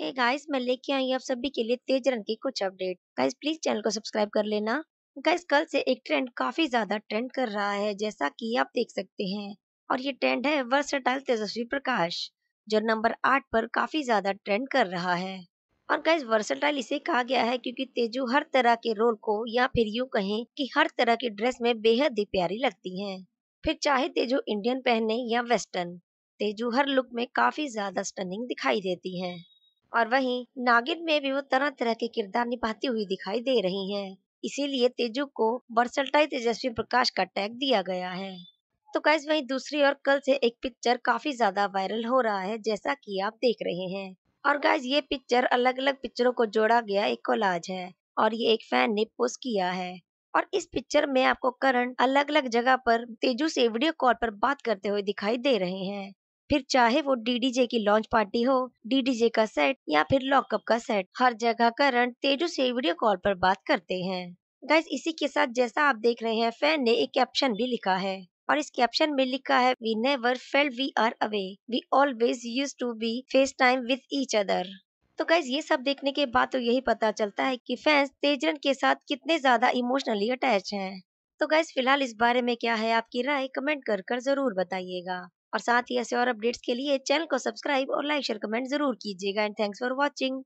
है गाइस मैं लेके आई आप सभी के लिए तेज रन की कुछ अपडेट गाइस प्लीज चैनल को सब्सक्राइब कर लेना गाइस कल से एक ट्रेंड काफी ज्यादा ट्रेंड कर रहा है जैसा कि आप देख सकते हैं और ये ट्रेंड है वर्सटाइल तेजस्वी प्रकाश जो नंबर आठ पर काफी ज्यादा ट्रेंड कर रहा है और गाइस वर्सटाइल इसे कहा गया है क्यूँकी तेजू हर तरह के रोल को या फिर यू कहें की हर तरह की ड्रेस में बेहद ही प्यारी लगती है फिर चाहे तेजू इंडियन पहने या वेस्टर्न तेजू हर लुक में काफी ज्यादा स्टनिंग दिखाई देती है और वहीं नागिन में भी वो तरह तरह के किरदार निभाती हुई दिखाई दे रही हैं। इसीलिए तेजू को बरसलटाई तेजस्वी प्रकाश का टैग दिया गया है तो गैस वहीं दूसरी और कल से एक पिक्चर काफी ज्यादा वायरल हो रहा है जैसा कि आप देख रहे हैं और गैस ये पिक्चर अलग अलग पिक्चरों को जोड़ा गया एक कोलाज है और ये एक फैन ने पोस्ट किया है और इस पिक्चर में आपको करण अलग अलग जगह पर तेजू से वीडियो कॉल पर बात करते हुए दिखाई दे रहे हैं फिर चाहे वो डीडीजे की लॉन्च पार्टी हो डीडीजे का सेट या फिर लॉकअप का सेट हर जगह करण तेजू से वीडियो कॉल पर बात करते हैं गाइज इसी के साथ जैसा आप देख रहे हैं फैन ने एक कैप्शन भी लिखा है और इस कैप्शन में लिखा है we never fail we are away we always use to be face time with each other तो गाइज ये सब देखने के बाद तो यही पता चलता है कि फैंस तेजरन के साथ कितने ज्यादा इमोशनली अटैच हैं। तो गाइज फिलहाल इस बारे में क्या है आपकी राय कमेंट कर कर जरूर बताइएगा और साथ ही ऐसे और अपडेट्स के लिए चैनल को सब्सक्राइब और लाइक शेयर कमेंट जरूर कीजिएगा एंड थैंक्स फॉर वॉचिंग